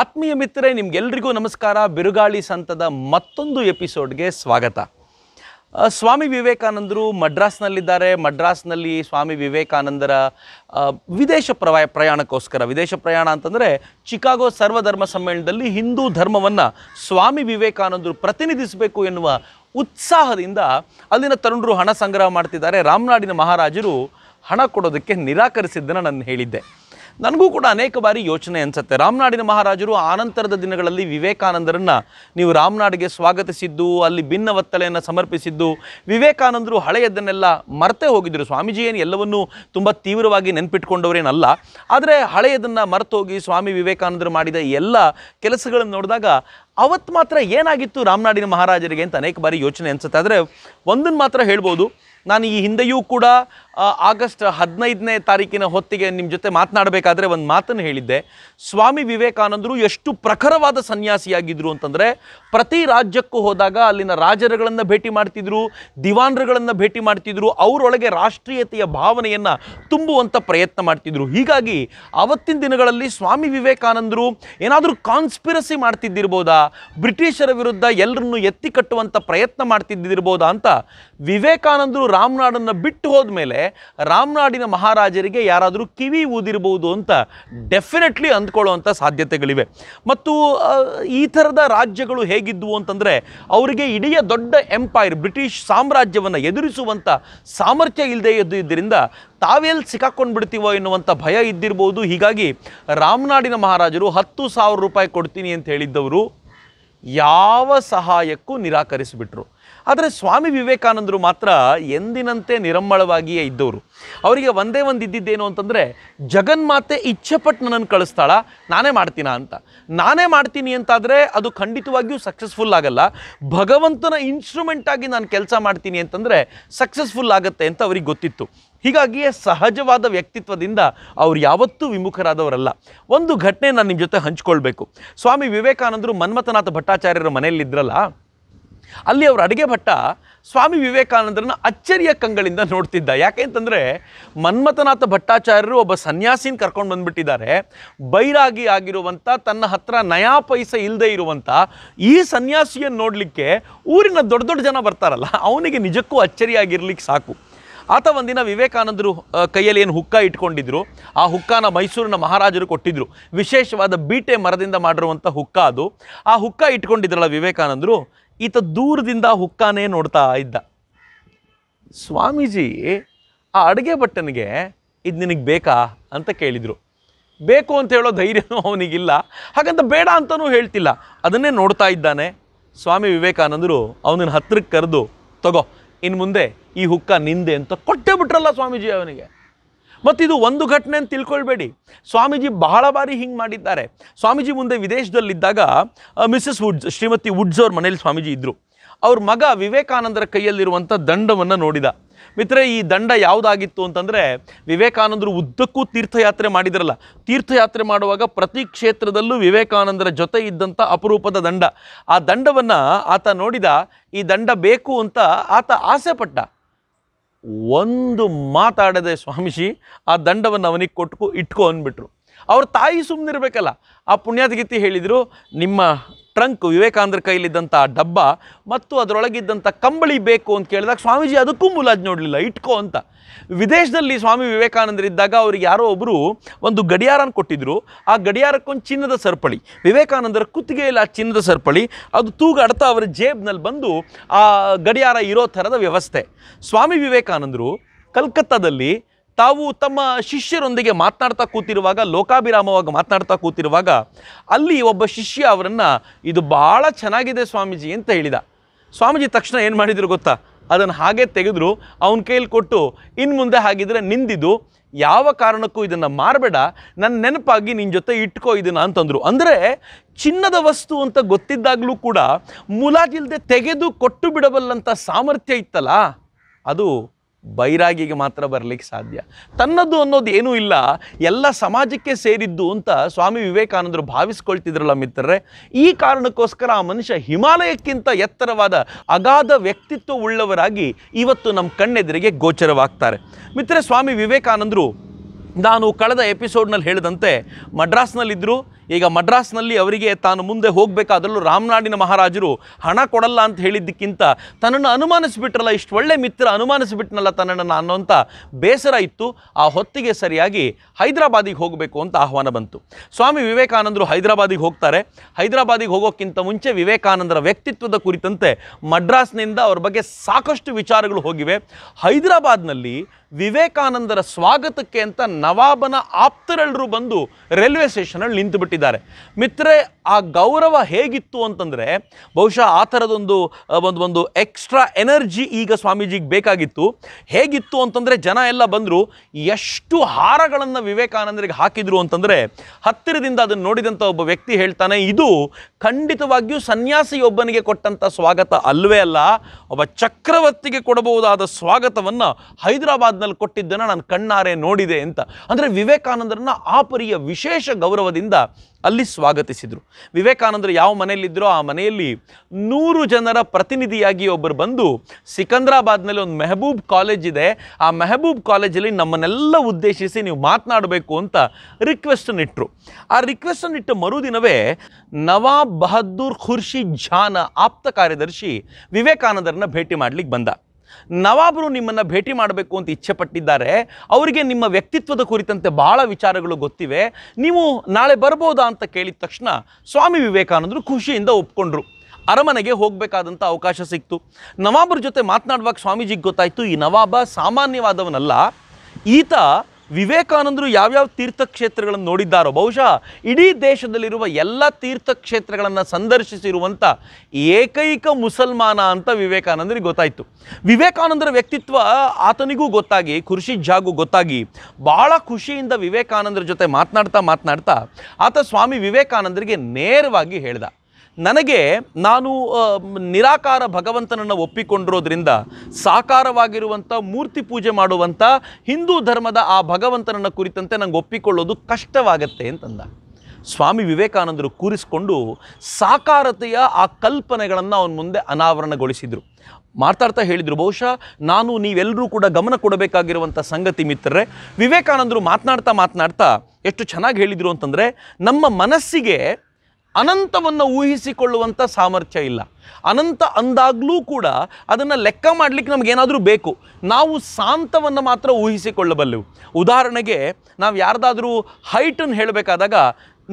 ಆತ್ಮೀಯ ಮಿತ್ರರೇ ನಿಮ್ಗೆಲ್ರಿಗೂ ನಮಸ್ಕಾರ ಬಿರುಗಾಳಿ ಸಂತದ ಮತ್ತೊಂದು ಎಪಿಸೋಡ್ಗೆ ಸ್ವಾಗತ ಸ್ವಾಮಿ ವಿವೇಕಾನಂದರು ಮಡ್ರಾಸ್ನಲ್ಲಿದ್ದಾರೆ ಮಡ್ರಾಸ್ನಲ್ಲಿ ಸ್ವಾಮಿ ವಿವೇಕಾನಂದರ ವಿದೇಶ ಪ್ರವಾ ಪ್ರಯಾಣಕ್ಕೋಸ್ಕರ ವಿದೇಶ ಪ್ರಯಾಣ ಅಂತಂದರೆ ಚಿಕಾಗೋ ಸರ್ವಧರ್ಮ ಸಮ್ಮೇಳನದಲ್ಲಿ ಹಿಂದೂ ಧರ್ಮವನ್ನು ಸ್ವಾಮಿ ವಿವೇಕಾನಂದರು ಪ್ರತಿನಿಧಿಸಬೇಕು ಎನ್ನುವ ಉತ್ಸಾಹದಿಂದ ಅಲ್ಲಿನ ತರುಣರು ಹಣ ಸಂಗ್ರಹ ಮಾಡ್ತಿದ್ದಾರೆ ರಾಮನಾಡಿನ ಮಹಾರಾಜರು ಹಣ ಕೊಡೋದಕ್ಕೆ ನಿರಾಕರಿಸಿದ್ದನ್ನು ನಾನು ಹೇಳಿದ್ದೆ ನನಗೂ ಕೂಡ ಅನೇಕ ಬಾರಿ ಯೋಚನೆ ಅನಿಸುತ್ತೆ ರಾಮನಾಡಿನ ಮಹಾರಾಜರು ಆನಂತರದ ದಿನಗಳಲ್ಲಿ ವಿವೇಕಾನಂದರನ್ನು ನೀವು ರಾಮನಾಡಿಗೆ ಸ್ವಾಗತಿಸಿದ್ದು ಅಲ್ಲಿ ಭಿನ್ನ ಒತ್ತಲೆಯನ್ನು ಸಮರ್ಪಿಸಿದ್ದು ವಿವೇಕಾನಂದರು ಹಳೆಯದನ್ನೆಲ್ಲ ಮರೆತೇ ಹೋಗಿದ್ದರು ಸ್ವಾಮೀಜಿ ಏನು ಎಲ್ಲವನ್ನೂ ತುಂಬ ತೀವ್ರವಾಗಿ ನೆನಪಿಟ್ಕೊಂಡವರೇನಲ್ಲ ಆದರೆ ಹಳೆಯದನ್ನು ಹೋಗಿ ಸ್ವಾಮಿ ವಿವೇಕಾನಂದರು ಮಾಡಿದ ಎಲ್ಲ ಕೆಲಸಗಳನ್ನು ನೋಡಿದಾಗ ಅವತ್ತು ಮಾತ್ರ ಏನಾಗಿತ್ತು ರಾಮನಾಡಿನ ಮಹಾರಾಜರಿಗೆ ಅಂತ ಅನೇಕ ಬಾರಿ ಯೋಚನೆ ಅನಿಸುತ್ತೆ ಆದರೆ ಒಂದನ್ನು ಮಾತ್ರ ಹೇಳ್ಬೋದು ನಾನು ಈ ಹಿಂದೆಯೂ ಕೂಡ ಆಗಸ್ಟ್ ಹದಿನೈದನೇ ತಾರೀಕಿನ ಹೊತ್ತಿಗೆ ನಿಮ್ಮ ಜೊತೆ ಮಾತನಾಡಬೇಕಾದ್ರೆ ಒಂದು ಮಾತನ್ನು ಹೇಳಿದ್ದೆ ಸ್ವಾಮಿ ವಿವೇಕಾನಂದರು ಎಷ್ಟು ಪ್ರಖರವಾದ ಸನ್ಯಾಸಿಯಾಗಿದ್ದರು ಅಂತಂದರೆ ಪ್ರತಿ ರಾಜ್ಯಕ್ಕೂ ಹೋದಾಗ ಅಲ್ಲಿನ ರಾಜರುಗಳನ್ನು ಭೇಟಿ ಮಾಡ್ತಿದ್ರು ದಿವಾನ್ರುಗಳನ್ನು ಭೇಟಿ ಮಾಡ್ತಿದ್ರು ಅವರೊಳಗೆ ರಾಷ್ಟ್ರೀಯತೆಯ ಭಾವನೆಯನ್ನು ತುಂಬುವಂಥ ಪ್ರಯತ್ನ ಮಾಡ್ತಿದ್ರು ಹೀಗಾಗಿ ಅವತ್ತಿನ ದಿನಗಳಲ್ಲಿ ಸ್ವಾಮಿ ವಿವೇಕಾನಂದರು ಏನಾದರೂ ಕಾನ್ಸ್ಪಿರಸಿ ಮಾಡ್ತಿದ್ದಿರ್ಬೋದಾ ಬ್ರಿಟಿಷರ ವಿರುದ್ಧ ಎಲ್ಲರನ್ನು ಎತ್ತಿ ಕಟ್ಟುವಂಥ ಪ್ರಯತ್ನ ಮಾಡ್ತಿದ್ದಿರ್ಬೋದಾ ಅಂತ ವಿವೇಕಾನಂದರು ರಾಮನಾಡನ್ನು ಬಿಟ್ಟು ಮೇಲೆ ರಾಮನಾಡಿನ ಮಹಾರಾಜರಿಗೆ ಯಾರಾದರೂ ಕಿವಿ ಊದಿರಬಹುದು ಅಂತ ಡೆಫಿನೆಟ್ಲಿ ಅಂದ್ಕೊಳ್ಳುವಂಥ ಸಾಧ್ಯತೆಗಳಿವೆ ಮತ್ತು ಈ ಥರದ ರಾಜ್ಯಗಳು ಹೇಗಿದ್ದವು ಅಂತಂದರೆ ಅವರಿಗೆ ಇಡೀ ದೊಡ್ಡ ಎಂಪೈರ್ ಬ್ರಿಟಿಷ್ ಸಾಮ್ರಾಜ್ಯವನ್ನು ಎದುರಿಸುವಂಥ ಸಾಮರ್ಥ್ಯ ಇಲ್ಲದೆ ಇದ್ದಿದ್ದರಿಂದ ತಾವೆಲ್ಲಿ ಸಿಕ್ಕಾಕೊಂಡು ಬಿಡ್ತೀವೋ ಎನ್ನುವಂಥ ಭಯ ಇದ್ದಿರ್ಬೋದು ಹೀಗಾಗಿ ರಾಮನಾಡಿನ ಮಹಾರಾಜರು ಹತ್ತು ಸಾವಿರ ರೂಪಾಯಿ ಕೊಡ್ತೀನಿ ಅಂತ ಹೇಳಿದ್ದವರು ಯಾವ ಸಹಾಯಕ್ಕೂ ನಿರಾಕರಿಸಿಬಿಟ್ರು ಆದರೆ ಸ್ವಾಮಿ ವಿವೇಕಾನಂದರು ಮಾತ್ರ ಎಂದಿನಂತೆ ನಿರಮ್ಮಳವಾಗಿಯೇ ಇದ್ದವರು ಅವರಿಗೆ ಒಂದೇ ಒಂದು ಇದ್ದಿದ್ದೇನು ಅಂತಂದರೆ ಜಗನ್ಮಾತೆ ಇಚ್ಛೆಪಟ್ಟು ನನ್ನನ್ನು ಕಳಿಸ್ತಾಳ ನಾನೇ ಮಾಡ್ತೀನ ಅಂತ ನಾನೇ ಮಾಡ್ತೀನಿ ಅಂತಾದರೆ ಅದು ಖಂಡಿತವಾಗಿಯೂ ಸಕ್ಸಸ್ಫುಲ್ ಆಗಲ್ಲ ಭಗವಂತನ ಇನ್ಸ್ಟ್ರೂಮೆಂಟಾಗಿ ನಾನು ಕೆಲಸ ಮಾಡ್ತೀನಿ ಅಂತಂದರೆ ಸಕ್ಸಸ್ಫುಲ್ ಆಗುತ್ತೆ ಅಂತ ಅವ್ರಿಗೆ ಗೊತ್ತಿತ್ತು ಹೀಗಾಗಿಯೇ ಸಹಜವಾದ ವ್ಯಕ್ತಿತ್ವದಿಂದ ಅವ್ರು ಯಾವತ್ತೂ ವಿಮುಖರಾದವರಲ್ಲ ಒಂದು ಘಟನೆ ನಾನು ನಿಮ್ಮ ಜೊತೆ ಹಂಚ್ಕೊಳ್ಬೇಕು ಸ್ವಾಮಿ ವಿವೇಕಾನಂದರು ಮನ್ಮಥನಾಥ ಭಟ್ಟಾಚಾರ್ಯರ ಮನೆಯಲ್ಲಿದ್ದರಲ್ಲ ಅಲ್ಲಿ ಅವರ ಅಡುಗೆ ಭಟ್ಟ ಸ್ವಾಮಿ ವಿವೇಕಾನಂದರನ್ನ ಅಚ್ಚರಿಯ ಕಂಗಳಿಂದ ನೋಡ್ತಿದ್ದ ಯಾಕೆ ಅಂತಂದರೆ ಮನ್ಮಥನಾಥ ಭಟ್ಟಾಚಾರ್ಯರು ಒಬ್ಬ ಸನ್ಯಾಸಿನ ಕರ್ಕೊಂಡು ಬಂದುಬಿಟ್ಟಿದ್ದಾರೆ ಬೈರಾಗಿ ಆಗಿರುವಂಥ ತನ್ನ ಹತ್ರ ನಯಾ ಪೈಸ ಇಲ್ಲದೆ ಇರುವಂಥ ಈ ಸನ್ಯಾಸಿಯನ್ನು ನೋಡಲಿಕ್ಕೆ ಊರಿನ ದೊಡ್ಡ ದೊಡ್ಡ ಜನ ಬರ್ತಾರಲ್ಲ ಅವನಿಗೆ ನಿಜಕ್ಕೂ ಅಚ್ಚರಿಯಾಗಿರ್ಲಿಕ್ಕೆ ಸಾಕು ಆತ ಒಂದಿನ ವಿವೇಕಾನಂದರು ಕೈಯಲ್ಲಿ ಏನು ಹುಕ್ಕ ಇಟ್ಕೊಂಡಿದ್ರು ಆ ಹುಕ್ಕಾನ ಮೈಸೂರಿನ ಮಹಾರಾಜರು ಕೊಟ್ಟಿದ್ದರು ವಿಶೇಷವಾದ ಬೀಟೆ ಮರದಿಂದ ಮಾಡಿರುವಂಥ ಹುಕ್ಕ ಅದು ಆ ಹುಕ್ಕ ಇಟ್ಕೊಂಡಿದ್ರಲ್ಲ ವಿವೇಕಾನಂದರು ಈತ ದೂರದಿಂದ ಹುಕ್ಕಾನೇ ನೋಡ್ತಾ ಇದ್ದ ಸ್ವಾಮೀಜಿ ಆ ಅಡುಗೆ ಬಟ್ಟನಿಗೆ ಇದು ನಿನಗೆ ಬೇಕಾ ಅಂತ ಕೇಳಿದರು ಬೇಕು ಅಂತ ಹೇಳೋ ಧೈರ್ಯನೂ ಅವನಿಗಿಲ್ಲ ಹಾಗಂತ ಬೇಡ ಅಂತಲೂ ಹೇಳ್ತಿಲ್ಲ ಅದನ್ನೇ ನೋಡ್ತಾ ಇದ್ದಾನೆ ಸ್ವಾಮಿ ವಿವೇಕಾನಂದರು ಅವನನ್ನು ಹತ್ತಿರಕ್ಕೆ ಕರೆದು ತಗೋ ಇನ್ನು ಮುಂದೆ ಈ ಹುಕ್ಕ ನಿಂದೆ ಅಂತ ಕೊಟ್ಟೇ ಬಿಟ್ರಲ್ಲ ಸ್ವಾಮೀಜಿ ಅವನಿಗೆ ಮತ್ತಿದು ಒಂದು ಘಟನೆ ಅಂತ ತಿಳ್ಕೊಳ್ಬೇಡಿ ಸ್ವಾಮೀಜಿ ಬಹಳ ಬಾರಿ ಹಿಂಗೆ ಮಾಡಿದ್ದಾರೆ ಸ್ವಾಮೀಜಿ ಮುಂದೆ ವಿದೇಶದಲ್ಲಿದ್ದಾಗ ಮಿಸಸ್ ವುಡ್ಸ್ ಶ್ರೀಮತಿ ವುಡ್ಸ್ ಅವ್ರ ಮನೇಲಿ ಸ್ವಾಮೀಜಿ ಇದ್ದರು ಅವ್ರ ಮಗ ವಿವೇಕಾನಂದರ ಕೈಯಲ್ಲಿರುವಂಥ ದಂಡವನ್ನು ನೋಡಿದ ಮಿತ್ರ ಈ ದಂಡ ಯಾವುದಾಗಿತ್ತು ಅಂತಂದರೆ ವಿವೇಕಾನಂದರು ಉದ್ದಕ್ಕೂ ತೀರ್ಥಯಾತ್ರೆ ಮಾಡಿದ್ರಲ್ಲ ತೀರ್ಥಯಾತ್ರೆ ಮಾಡುವಾಗ ಪ್ರತಿ ಕ್ಷೇತ್ರದಲ್ಲೂ ವಿವೇಕಾನಂದರ ಜೊತೆ ಇದ್ದಂಥ ಅಪರೂಪದ ದಂಡ ಆ ದಂಡವನ್ನು ಆತ ನೋಡಿದ ಈ ದಂಡ ಬೇಕು ಅಂತ ಆತ ಆಸೆ ಪಟ್ಟ ಒಂದು ಮಾತಾಡದೆ ಸ್ವಾಮೀಜಿ ಆ ದಂಡವನ್ನು ಅವನಿಗೆ ಕೊಟ್ಟು ಇಟ್ಕೊ ಅಂದ್ಬಿಟ್ರು ಅವ್ರ ತಾಯಿ ಸುಮ್ಮನಿರ್ಬೇಕಲ್ಲ ಆ ಪುಣ್ಯಾದಗೀತಿ ಹೇಳಿದರು ನಿಮ್ಮ ಟ್ರಂಕ್ ವಿವೇಕಾನಂದರ ಕೈಲಿದ್ದಂಥ ಡಬ್ಬ ಮತ್ತು ಅದರೊಳಗಿದ್ದಂಥ ಕಂಬಳಿ ಬೇಕು ಅಂತ ಕೇಳಿದಾಗ ಸ್ವಾಮೀಜಿ ಅದಕ್ಕೂ ಮುಲಾಜ್ ನೋಡಲಿಲ್ಲ ಇಟ್ಕೋ ಅಂತ ವಿದೇಶದಲ್ಲಿ ಸ್ವಾಮಿ ವಿವೇಕಾನಂದರಿದ್ದಾಗ ಅವ್ರಿಗೆ ಯಾರೋ ಒಬ್ಬರು ಒಂದು ಗಡಿಯಾರನ ಕೊಟ್ಟಿದ್ದರು ಆ ಗಡಿಯಾರಕ್ಕೊಂದು ಚಿನ್ನದ ಸರಪಳಿ ವಿವೇಕಾನಂದರ ಕುತ್ತಿಗೆಯಲ್ಲಿ ಆ ಚಿನ್ನದ ಸರಪಳಿ ಅದು ತೂಗಾಡ್ತಾ ಅವರ ಜೇಬ್ನಲ್ಲಿ ಬಂದು ಆ ಗಡಿಯಾರ ಇರೋ ಥರದ ವ್ಯವಸ್ಥೆ ಸ್ವಾಮಿ ವಿವೇಕಾನಂದರು ಕಲ್ಕತ್ತಾದಲ್ಲಿ ತಾವು ತಮ್ಮ ಶಿಷ್ಯರೊಂದಿಗೆ ಮಾತನಾಡ್ತಾ ಕೂತಿರುವಾಗ ಲೋಕಾಭಿರಾಮವಾಗಿ ಮಾತನಾಡ್ತಾ ಕೂತಿರುವಾಗ ಅಲ್ಲಿ ಒಬ್ಬ ಶಿಷ್ಯ ಅವರನ್ನು ಇದು ಬಹಳ ಚೆನ್ನಾಗಿದೆ ಸ್ವಾಮೀಜಿ ಅಂತ ಹೇಳಿದ ಸ್ವಾಮೀಜಿ ತಕ್ಷಣ ಏನು ಮಾಡಿದ್ರು ಗೊತ್ತಾ ಅದನ್ನು ಹಾಗೆ ತೆಗೆದ್ರು ಅವನ ಕೈಯಲ್ಲಿ ಕೊಟ್ಟು ಇನ್ನು ಮುಂದೆ ಹಾಗಿದ್ರೆ ನಿಂದಿದು ಯಾವ ಕಾರಣಕ್ಕೂ ಇದನ್ನು ಮಾರಬೇಡ ನನ್ನ ನೆನಪಾಗಿ ನಿನ್ನ ಜೊತೆ ಇಟ್ಕೋ ಇದನ್ನು ಅಂತಂದರು ಅಂದರೆ ಚಿನ್ನದ ವಸ್ತು ಅಂತ ಗೊತ್ತಿದ್ದಾಗಲೂ ಕೂಡ ಮುಲಾಜಿಲ್ದೆ ತೆಗೆದು ಕೊಟ್ಟು ಬಿಡಬಲ್ಲಂಥ ಸಾಮರ್ಥ್ಯ ಇತ್ತಲ್ಲ ಅದು ಬೈರಾಗಿಗೆ ಮಾತ್ರ ಬರಲಿಕ್ಕೆ ಸಾಧ್ಯ ತನ್ನದು ಅನ್ನೋದು ಏನೂ ಇಲ್ಲ ಎಲ್ಲ ಸಮಾಜಕ್ಕೆ ಸೇರಿದ್ದು ಅಂತ ಸ್ವಾಮಿ ವಿವೇಕಾನಂದರು ಭಾವಿಸ್ಕೊಳ್ತಿದ್ರಲ್ಲ ಮಿತ್ರರೇ ಈ ಕಾರಣಕ್ಕೋಸ್ಕರ ಆ ಮನುಷ್ಯ ಹಿಮಾಲಯಕ್ಕಿಂತ ಎತ್ತರವಾದ ಅಗಾಧ ವ್ಯಕ್ತಿತ್ವ ಉಳ್ಳವರಾಗಿ ಇವತ್ತು ನಮ್ಮ ಕಣ್ಣೆದುರಿಗೆ ಗೋಚರವಾಗ್ತಾರೆ ಮಿತ್ರರೇ ಸ್ವಾಮಿ ವಿವೇಕಾನಂದರು ನಾನು ಕಳೆದ ಎಪಿಸೋಡ್ನಲ್ಲಿ ಹೇಳಿದಂತೆ ಮಡ್ರಾಸ್ನಲ್ಲಿದ್ದರು ಈಗ ಮಡ್ರಾಸ್ನಲ್ಲಿ ಅವರಿಗೆ ತಾನು ಮುಂದೆ ಹೋಗಬೇಕಾದಲ್ಲೂ ರಾಮನಾಡಿನ ಮಹಾರಾಜರು ಹಣ ಕೊಡಲ್ಲ ಅಂತ ಹೇಳಿದ್ದಕ್ಕಿಂತ ತನ್ನನ್ನು ಅನುಮಾನಿಸ್ಬಿಟ್ರಲ್ಲ ಇಷ್ಟು ಒಳ್ಳೆ ಮಿತ್ರ ಅನುಮಾನಿಸ್ಬಿಟ್ನಲ್ಲ ತನ್ನನ್ನು ಅನ್ನೋಂಥ ಬೇಸರ ಇತ್ತು ಆ ಹೊತ್ತಿಗೆ ಸರಿಯಾಗಿ ಹೈದರಾಬಾದಿಗೆ ಹೋಗಬೇಕು ಅಂತ ಆಹ್ವಾನ ಬಂತು ಸ್ವಾಮಿ ವಿವೇಕಾನಂದರು ಹೈದರಾಬಾದಿಗೆ ಹೋಗ್ತಾರೆ ಹೈದರಾಬಾದಿಗೆ ಹೋಗೋಕ್ಕಿಂತ ಮುಂಚೆ ವಿವೇಕಾನಂದರ ವ್ಯಕ್ತಿತ್ವದ ಕುರಿತಂತೆ ಮಡ್ರಾಸ್ನಿಂದ ಅವ್ರ ಬಗ್ಗೆ ಸಾಕಷ್ಟು ವಿಚಾರಗಳು ಹೋಗಿವೆ ಹೈದರಾಬಾದ್ನಲ್ಲಿ ವಿವೇಕಾನಂದರ ಸ್ವಾಗತಕ್ಕೆ ಅಂತ ನವಾಬನ ಆಪ್ತರೆಲ್ಲರೂ ಬಂದು ರೈಲ್ವೆ ಸ್ಟೇಷನಲ್ಲಿ ನಿಂತುಬಿಟ್ಟು ಕೊಟ್ಟಿದ್ದಾರೆ ಮಿತ್ರೆ ಆ ಗೌರವ ಹೇಗಿತ್ತು ಅಂತಂದರೆ ಬಹುಶಃ ಆ ಥರದೊಂದು ಒಂದು ಒಂದು ಎಕ್ಸ್ಟ್ರಾ ಎನರ್ಜಿ ಈಗ ಸ್ವಾಮೀಜಿಗೆ ಬೇಕಾಗಿತ್ತು ಹೇಗಿತ್ತು ಅಂತಂದರೆ ಜನ ಎಲ್ಲ ಬಂದರು ಎಷ್ಟು ಹಾರಗಳನ್ನು ವಿವೇಕಾನಂದರಿಗೆ ಹಾಕಿದರು ಅಂತಂದರೆ ಹತ್ತಿರದಿಂದ ಅದನ್ನು ನೋಡಿದಂಥ ಒಬ್ಬ ವ್ಯಕ್ತಿ ಹೇಳ್ತಾನೆ ಇದು ಖಂಡಿತವಾಗಿಯೂ ಸನ್ಯಾಸಿಯೊಬ್ಬನಿಗೆ ಕೊಟ್ಟಂಥ ಸ್ವಾಗತ ಅಲ್ಲವೇ ಅಲ್ಲ ಒಬ್ಬ ಚಕ್ರವರ್ತಿಗೆ ಕೊಡಬಹುದಾದ ಸ್ವಾಗತವನ್ನು ಹೈದರಾಬಾದ್ನಲ್ಲಿ ಕೊಟ್ಟಿದ್ದನ್ನು ನಾನು ಕಣ್ಣಾರೆ ನೋಡಿದೆ ಅಂತ ಅಂದರೆ ವಿವೇಕಾನಂದರನ್ನ ಆ ಪರಿಯ ವಿಶೇಷ ಗೌರವದಿಂದ ಅಲ್ಲಿ ಸ್ವಾಗತಿಸಿದರು ವಿವೇಕಾನಂದರು ಯಾವ ಮನೆಯಲ್ಲಿದ್ದರೋ ಆ ಮನೆಯಲ್ಲಿ ನೂರು ಜನರ ಪ್ರತಿನಿಧಿಯಾಗಿ ಒಬ್ಬರು ಬಂದು ಸಿಕಂದ್ರಾಬಾದ್ನಲ್ಲಿ ಒಂದು ಮೆಹಬೂಬ್ ಕಾಲೇಜ್ ಇದೆ ಆ ಮೆಹಬೂಬ್ ಕಾಲೇಜಲ್ಲಿ ನಮ್ಮನ್ನೆಲ್ಲ ಉದ್ದೇಶಿಸಿ ನೀವು ಮಾತನಾಡಬೇಕು ಅಂತ ರಿಕ್ವೆಸ್ಟನ್ನು ಇಟ್ಟರು ಆ ರಿಕ್ವೆಸ್ಟನ್ನು ಇಟ್ಟ ಮರುದಿನವೇ ನವಾಬ್ ಬಹದ್ದೂರ್ ಖುರ್ಷಿ ಝಾನ ಆಪ್ತ ಕಾರ್ಯದರ್ಶಿ ವಿವೇಕಾನಂದರನ್ನ ಭೇಟಿ ಮಾಡಲಿಕ್ಕೆ ಬಂದ ನವಾಬರು ನಿಮ್ಮನ್ನು ಭೇಟಿ ಮಾಡಬೇಕು ಅಂತ ಇಚ್ಛೆ ಪಟ್ಟಿದ್ದಾರೆ ಅವರಿಗೆ ನಿಮ್ಮ ವ್ಯಕ್ತಿತ್ವದ ಕುರಿತಂತೆ ಭಾಳ ವಿಚಾರಗಳು ಗೊತ್ತಿವೆ ನೀವು ನಾಳೆ ಬರ್ಬೋದಾ ಅಂತ ಕೇಳಿದ ತಕ್ಷಣ ಸ್ವಾಮಿ ವಿವೇಕಾನಂದರು ಖುಷಿಯಿಂದ ಒಪ್ಕೊಂಡ್ರು ಅರಮನೆಗೆ ಹೋಗಬೇಕಾದಂಥ ಅವಕಾಶ ಸಿಕ್ತು ನವಾಬರ ಜೊತೆ ಮಾತನಾಡುವಾಗ ಸ್ವಾಮೀಜಿಗೆ ಗೊತ್ತಾಯಿತು ಈ ನವಾಬ ಸಾಮಾನ್ಯವಾದವನಲ್ಲ ಈತ ವಿವೇಕಾನಂದರು ಯಾವ್ಯಾವ ತೀರ್ಥಕ್ಷೇತ್ರಗಳನ್ನು ನೋಡಿದ್ದಾರೋ ಬಹುಶಃ ಇಡೀ ದೇಶದಲ್ಲಿರುವ ಎಲ್ಲ ತೀರ್ಥಕ್ಷೇತ್ರಗಳನ್ನು ಸಂದರ್ಶಿಸಿರುವಂಥ ಏಕೈಕ ಮುಸಲ್ಮಾನ ಅಂತ ವಿವೇಕಾನಂದರಿಗೆ ಗೊತ್ತಾಯಿತು ವಿವೇಕಾನಂದರ ವ್ಯಕ್ತಿತ್ವ ಆತನಿಗೂ ಗೊತ್ತಾಗಿ ಖುರ್ಷಿ ಜಾಗು ಗೊತ್ತಾಗಿ ಭಾಳ ಖುಷಿಯಿಂದ ವಿವೇಕಾನಂದರ ಜೊತೆ ಮಾತನಾಡ್ತಾ ಮಾತನಾಡ್ತಾ ಆತ ಸ್ವಾಮಿ ವಿವೇಕಾನಂದರಿಗೆ ನೇರವಾಗಿ ಹೇಳಿದ ನನಗೆ ನಾನು ನಿರಾಕಾರ ಭಗವಂತನನ್ನು ಒಪ್ಪಿಕೊಂಡಿರೋದ್ರಿಂದ ಸಾಕಾರವಾಗಿರುವಂಥ ಮೂರ್ತಿ ಪೂಜೆ ಮಾಡುವಂಥ ಹಿಂದೂ ಧರ್ಮದ ಆ ಭಗವಂತನನ್ನು ಕುರಿತಂತೆ ನಂಗೆ ಒಪ್ಪಿಕೊಳ್ಳೋದು ಕಷ್ಟವಾಗತ್ತೆ ಅಂತಂದ ಸ್ವಾಮಿ ವಿವೇಕಾನಂದರು ಕೂರಿಸಿಕೊಂಡು ಸಾಕಾರತೆಯ ಆ ಕಲ್ಪನೆಗಳನ್ನು ಅವನ ಮುಂದೆ ಅನಾವರಣಗೊಳಿಸಿದರು ಮಾತಾಡ್ತಾ ಹೇಳಿದರು ಬಹುಶಃ ನಾನು ನೀವೆಲ್ಲರೂ ಕೂಡ ಗಮನ ಕೊಡಬೇಕಾಗಿರುವಂಥ ಸಂಗತಿ ಮಿತ್ರರೆ ವಿವೇಕಾನಂದರು ಮಾತನಾಡ್ತಾ ಮಾತನಾಡ್ತಾ ಎಷ್ಟು ಚೆನ್ನಾಗಿ ಹೇಳಿದರು ಅಂತಂದರೆ ನಮ್ಮ ಮನಸ್ಸಿಗೆ ಅನಂತವನ್ನು ಊಹಿಸಿಕೊಳ್ಳುವಂಥ ಸಾಮರ್ಥ್ಯ ಇಲ್ಲ ಅನಂತ ಅಂದಾಗಲೂ ಕೂಡ ಅದನ್ನು ಲೆಕ್ಕ ಮಾಡಲಿಕ್ಕೆ ನಮಗೇನಾದರೂ ಬೇಕು ನಾವು ಸಾಂತವನ್ನು ಮಾತ್ರ ಊಹಿಸಿಕೊಳ್ಳಬಲ್ಲೆವು ಉದಾಹರಣೆಗೆ ನಾವು ಯಾರ್ದಾದರೂ ಹೈಟನ್ನು ಹೇಳಬೇಕಾದಾಗ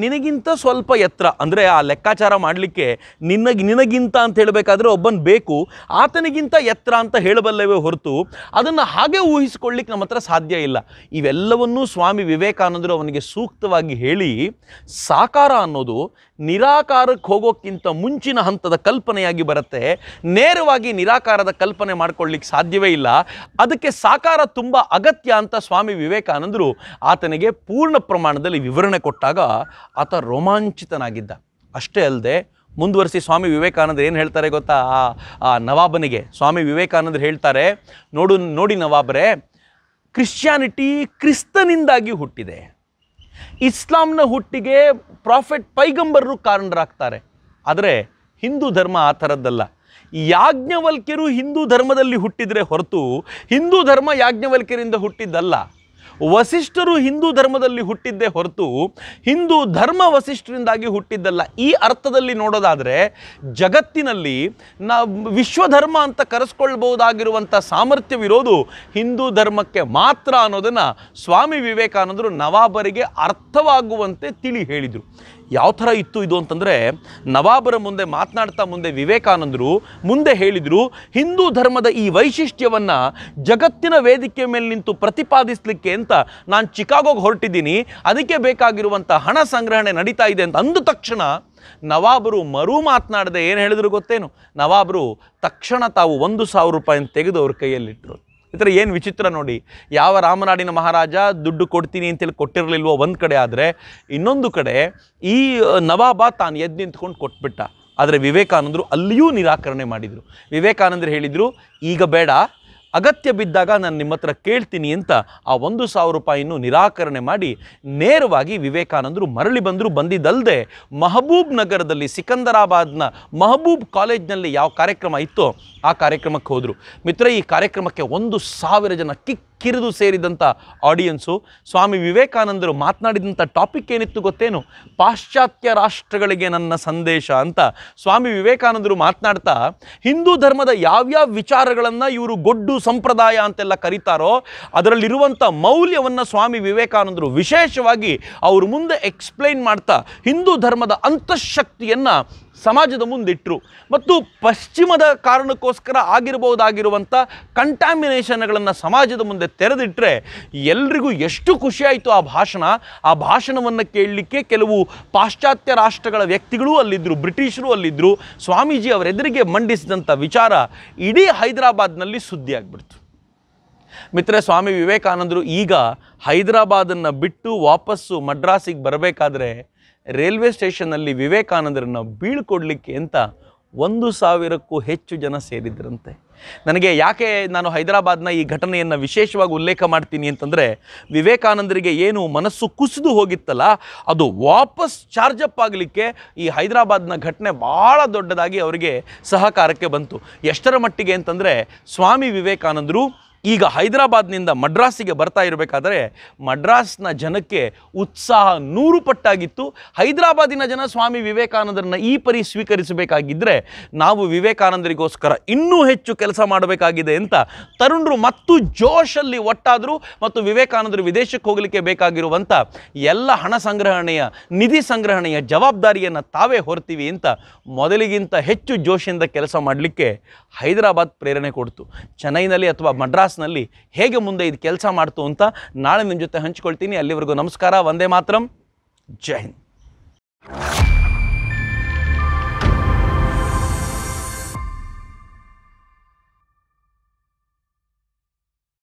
ನಿನಗಿಂತ ಸ್ವಲ್ಪ ಎತ್ತರ ಅಂದರೆ ಆ ಲೆಕ್ಕಾಚಾರ ಮಾಡಲಿಕ್ಕೆ ನಿನಗೆ ನಿನಗಿಂತ ಅಂತ ಹೇಳಬೇಕಾದ್ರೆ ಒಬ್ಬನ ಬೇಕು ಆತನಿಗಿಂತ ಎತ್ತರ ಅಂತ ಹೇಳಬಲ್ಲೆವೆ ಹೊರತು ಅದನ್ನು ಹಾಗೆ ಊಹಿಸಿಕೊಳ್ಳಿಕ್ಕೆ ನಮ್ಮ ಹತ್ರ ಸಾಧ್ಯ ಇಲ್ಲ ಇವೆಲ್ಲವನ್ನೂ ಸ್ವಾಮಿ ವಿವೇಕಾನಂದರು ಅವನಿಗೆ ಸೂಕ್ತವಾಗಿ ಹೇಳಿ ಸಾಕಾರ ಅನ್ನೋದು ನಿರಾಕಾರಕ್ಕೆ ಹೋಗೋಕ್ಕಿಂತ ಮುಂಚಿನ ಹಂತದ ಕಲ್ಪನೆಯಾಗಿ ಬರುತ್ತೆ ನೇರವಾಗಿ ನಿರಾಕಾರದ ಕಲ್ಪನೆ ಮಾಡ್ಕೊಳ್ಳಿಕ್ಕೆ ಸಾಧ್ಯವೇ ಇಲ್ಲ ಅದಕ್ಕೆ ಸಾಕಾರ ತುಂಬ ಅಗತ್ಯ ಅಂತ ಸ್ವಾಮಿ ವಿವೇಕಾನಂದರು ಆತನಿಗೆ ಪೂರ್ಣ ಪ್ರಮಾಣದಲ್ಲಿ ವಿವರಣೆ ಕೊಟ್ಟಾಗ ಆತ ರೋಮಾಂಚಿತನಾಗಿದ್ದ ಅಷ್ಟೇ ಅಲ್ಲದೆ ಮುಂದುವರಿಸಿ ಸ್ವಾಮಿ ವಿವೇಕಾನಂದರು ಏನು ಹೇಳ್ತಾರೆ ಗೊತ್ತಾ ಆ ನವಾಬನಿಗೆ ಸ್ವಾಮಿ ವಿವೇಕಾನಂದರು ಹೇಳ್ತಾರೆ ನೋಡು ನೋಡಿ ನವಾಬರೇ ಕ್ರಿಶ್ಚಿಯಾನಿಟಿ ಕ್ರಿಸ್ತನಿಂದಾಗಿ ಹುಟ್ಟಿದೆ ಇಸ್ಲಾಂನ ಹುಟ್ಟಿಗೆ ಪ್ರಾಫೆಟ್ ಪೈಗಂಬರರು ಕಾರಣರಾಗ್ತಾರೆ ಆದರೆ ಹಿಂದೂ ಧರ್ಮ ಆ ಥರದ್ದಲ್ಲ ಯಾಜ್ಞವಲ್ಕ್ಯರು ಹಿಂದೂ ಧರ್ಮದಲ್ಲಿ ಹುಟ್ಟಿದರೆ ಹೊರತು ಹಿಂದೂ ಧರ್ಮ ಯಾಜ್ಞವಲ್ಕ್ಯರಿಂದ ಹುಟ್ಟಿದ್ದಲ್ಲ ವಸಿಷ್ಠರು ಹಿಂದೂ ಧರ್ಮದಲ್ಲಿ ಹುಟ್ಟಿದ್ದೇ ಹೊರತು ಹಿಂದೂ ಧರ್ಮ ವಸಿಷ್ಠರಿಂದಾಗಿ ಹುಟ್ಟಿದ್ದಲ್ಲ ಈ ಅರ್ಥದಲ್ಲಿ ನೋಡೋದಾದರೆ ಜಗತ್ತಿನಲ್ಲಿ ನಾ ವಿಶ್ವಧರ್ಮ ಅಂತ ಕರೆಸ್ಕೊಳ್ಬಹುದಾಗಿರುವಂಥ ಸಾಮರ್ಥ್ಯವಿರೋದು ಹಿಂದೂ ಧರ್ಮಕ್ಕೆ ಮಾತ್ರ ಅನ್ನೋದನ್ನು ಸ್ವಾಮಿ ವಿವೇಕಾನಂದರು ನವಾಬರಿಗೆ ಅರ್ಥವಾಗುವಂತೆ ತಿಳಿ ಹೇಳಿದರು ಯಾವ ಥರ ಇತ್ತು ಇದು ಅಂತಂದರೆ ನವಾಬರ ಮುಂದೆ ಮಾತನಾಡ್ತಾ ಮುಂದೆ ವಿವೇಕಾನಂದರು ಮುಂದೆ ಹೇಳಿದರು ಹಿಂದೂ ಧರ್ಮದ ಈ ವೈಶಿಷ್ಟ್ಯವನ್ನು ಜಗತ್ತಿನ ವೇದಿಕೆ ಮೇಲೆ ನಿಂತು ಪ್ರತಿಪಾದಿಸಲಿಕ್ಕೆ ಅಂತ ನಾನು ಚಿಕಾಗೋಗೆ ಹೊರಟಿದ್ದೀನಿ ಅದಕ್ಕೆ ಬೇಕಾಗಿರುವಂಥ ಹಣ ಸಂಗ್ರಹಣೆ ನಡೀತಾ ಇದೆ ಅಂತ ಅಂದ ತಕ್ಷಣ ನವಾಬರು ಮರು ಮಾತನಾಡದೆ ಏನು ಹೇಳಿದ್ರು ಗೊತ್ತೇನು ನವಾಬರು ತಕ್ಷಣ ತಾವು ಒಂದು ಸಾವಿರ ರೂಪಾಯಿನ ತೆಗೆದು ಅವ್ರ ಕೈಯಲ್ಲಿಟ್ಟರು ಈ ಥರ ಏನು ವಿಚಿತ್ರ ನೋಡಿ ಯಾವ ರಾಮನಾಡಿನ ಮಹಾರಾಜ ದುಡ್ಡು ಕೊಡ್ತೀನಿ ಅಂತೇಳಿ ಕೊಟ್ಟಿರಲಿಲ್ವೋ ಒಂದು ಕಡೆ ಆದರೆ ಇನ್ನೊಂದು ಕಡೆ ಈ ನವಾಬ ತಾನು ಎದ್ದು ನಿಂತ್ಕೊಂಡು ಕೊಟ್ಬಿಟ್ಟ ಆದರೆ ವಿವೇಕಾನಂದರು ಅಲ್ಲಿಯೂ ನಿರಾಕರಣೆ ಮಾಡಿದರು ವಿವೇಕಾನಂದರು ಹೇಳಿದರು ಈಗ ಬೇಡ ಅಗತ್ಯ ಬಿದ್ದಾಗ ನಾನು ನಿಮ್ಮ ಹತ್ರ ಕೇಳ್ತೀನಿ ಅಂತ ಆ ಒಂದು ಸಾವಿರ ರೂಪಾಯಿಯನ್ನು ನಿರಾಕರಣೆ ಮಾಡಿ ನೇರವಾಗಿ ವಿವೇಕಾನಂದರು ಮರಳಿ ಬಂದರು ಬಂದಿದ್ದಲ್ಲದೆ ಮಹಬೂಬ್ ನಗರದಲ್ಲಿ ಸಿಕಂದರಾಬಾದ್ನ ಮಹಬೂಬ್ ಕಾಲೇಜ್ನಲ್ಲಿ ಯಾವ ಕಾರ್ಯಕ್ರಮ ಇತ್ತೋ ಆ ಕಾರ್ಯಕ್ರಮಕ್ಕೆ ಹೋದರು ಮಿತ್ರ ಈ ಕಾರ್ಯಕ್ರಮಕ್ಕೆ ಒಂದು ಸಾವಿರ ಜನ ಕಿಕ್ ಕಿರಿದು ಸೇರಿದಂಥ ಆಡಿಯನ್ಸು ಸ್ವಾಮಿ ವಿವೇಕಾನಂದರು ಮಾತನಾಡಿದಂಥ ಟಾಪಿಕ್ ಏನಿತ್ತು ಗೊತ್ತೇನು ಪಾಶ್ಚಾತ್ಯ ರಾಷ್ಟ್ರಗಳಿಗೆ ನನ್ನ ಸಂದೇಶ ಅಂತ ಸ್ವಾಮಿ ವಿವೇಕಾನಂದರು ಮಾತನಾಡ್ತಾ ಹಿಂದೂ ಧರ್ಮದ ಯಾವ್ಯಾವ ವಿಚಾರಗಳನ್ನು ಇವರು ಗೊಡ್ಡು ಸಂಪ್ರದಾಯ ಅಂತೆಲ್ಲ ಕರೀತಾರೋ ಅದರಲ್ಲಿರುವಂಥ ಮೌಲ್ಯವನ್ನು ಸ್ವಾಮಿ ವಿವೇಕಾನಂದರು ವಿಶೇಷವಾಗಿ ಅವ್ರ ಮುಂದೆ ಎಕ್ಸ್ಪ್ಲೈನ್ ಮಾಡ್ತಾ ಹಿಂದೂ ಧರ್ಮದ ಅಂತಃಶಕ್ತಿಯನ್ನು ಸಮಾಜದ ಮುಂದಿಟ್ಟರು ಮತ್ತು ಪಶ್ಚಿಮದ ಕಾರಣಕ್ಕೋಸ್ಕರ ಆಗಿರಬಹುದಾಗಿರುವಂಥ ಕಂಟಾಮಿನೇಷನ್ಗಳನ್ನು ಸಮಾಜದ ಮುಂದೆ ತೆರೆದಿಟ್ಟರೆ ಎಲ್ರಿಗೂ ಎಷ್ಟು ಖುಷಿಯಾಯಿತು ಆ ಭಾಷಣ ಆ ಭಾಷಣವನ್ನು ಕೇಳಲಿಕ್ಕೆ ಕೆಲವು ಪಾಶ್ಚಾತ್ಯ ರಾಷ್ಟ್ರಗಳ ವ್ಯಕ್ತಿಗಳೂ ಅಲ್ಲಿದ್ದರು ಬ್ರಿಟಿಷರು ಅಲ್ಲಿದ್ದರು ಸ್ವಾಮೀಜಿ ಅವರೆದುರಿಗೆ ಮಂಡಿಸಿದಂಥ ವಿಚಾರ ಇಡೀ ಹೈದರಾಬಾದ್ನಲ್ಲಿ ಸುದ್ದಿ ಆಗಿಬಿಡ್ತು ಮಿತ್ರ ಸ್ವಾಮಿ ವಿವೇಕಾನಂದರು ಈಗ ಹೈದರಾಬಾದನ್ನು ಬಿಟ್ಟು ವಾಪಸ್ಸು ಮಡ್ರಾಸಿಗೆ ಬರಬೇಕಾದ್ರೆ ರೈಲ್ವೆ ಸ್ಟೇಷನ್ನಲ್ಲಿ ವಿವೇಕಾನಂದರನ್ನು ಬೀಳ್ಕೊಡ್ಲಿಕ್ಕೆ ಅಂತ ಒಂದು ಸಾವಿರಕ್ಕೂ ಹೆಚ್ಚು ಜನ ಸೇರಿದ್ರಂತೆ ನನಗೆ ಯಾಕೆ ನಾನು ಹೈದರಾಬಾದ್ನ ಈ ಘಟನೆಯನ್ನು ವಿಶೇಷವಾಗಿ ಉಲ್ಲೇಖ ಮಾಡ್ತೀನಿ ಅಂತಂದರೆ ವಿವೇಕಾನಂದರಿಗೆ ಏನು ಮನಸ್ಸು ಕುಸಿದು ಹೋಗಿತ್ತಲ್ಲ ಅದು ವಾಪಸ್ ಚಾರ್ಜಪ್ ಆಗಲಿಕ್ಕೆ ಈ ಹೈದರಾಬಾದ್ನ ಘಟನೆ ಭಾಳ ದೊಡ್ಡದಾಗಿ ಅವರಿಗೆ ಸಹಕಾರಕ್ಕೆ ಬಂತು ಎಷ್ಟರ ಮಟ್ಟಿಗೆ ಅಂತಂದರೆ ಸ್ವಾಮಿ ವಿವೇಕಾನಂದರು ಈಗ ಹೈದರಾಬಾದ್ನಿಂದ ಮಡ್ರಾಸಿಗೆ ಬರ್ತಾ ಇರಬೇಕಾದ್ರೆ ಮಡ್ರಾಸ್ನ ಜನಕ್ಕೆ ಉತ್ಸಾಹ ನೂರು ಪಟ್ಟಾಗಿತ್ತು ಹೈದರಾಬಾದಿನ ಜನ ಸ್ವಾಮಿ ವಿವೇಕಾನಂದರನ್ನ ಈ ಪರಿ ಸ್ವೀಕರಿಸಬೇಕಾಗಿದ್ದರೆ ನಾವು ವಿವೇಕಾನಂದರಿಗೋಸ್ಕರ ಇನ್ನೂ ಹೆಚ್ಚು ಕೆಲಸ ಮಾಡಬೇಕಾಗಿದೆ ಅಂತ ತರುಣರು ಮತ್ತು ಜೋಶಲ್ಲಿ ಒಟ್ಟಾದರೂ ಮತ್ತು ವಿವೇಕಾನಂದರು ವಿದೇಶಕ್ಕೆ ಹೋಗಲಿಕ್ಕೆ ಬೇಕಾಗಿರುವಂಥ ಎಲ್ಲ ಹಣ ಸಂಗ್ರಹಣೆಯ ನಿಧಿ ಸಂಗ್ರಹಣೆಯ ಜವಾಬ್ದಾರಿಯನ್ನು ತಾವೇ ಹೊರ್ತೀವಿ ಅಂತ ಮೊದಲಿಗಿಂತ ಹೆಚ್ಚು ಜೋಶಿಂದ ಕೆಲಸ ಮಾಡಲಿಕ್ಕೆ ಹೈದರಾಬಾದ್ ಪ್ರೇರಣೆ ಕೊಡ್ತು ಚೆನ್ನೈನಲ್ಲಿ ಅಥವಾ ಮಡ್ರಾಸ್ ನಲ್ಲಿ ಹೇಗೆ ಮುಂದೆ ಇದು ಕೆಲಸ ಮಾಡ್ತು ಅಂತ ನಾಳೆ ನಿಮ್ಮ ಜೊತೆ ಹಂಚಿಕೊಳ್ತೀನಿ ಅಲ್ಲಿವರೆಗೂ ನಮಸ್ಕಾರ ಒಂದೇ ಮಾತರಂ ಜೈ ಹಿಂದ್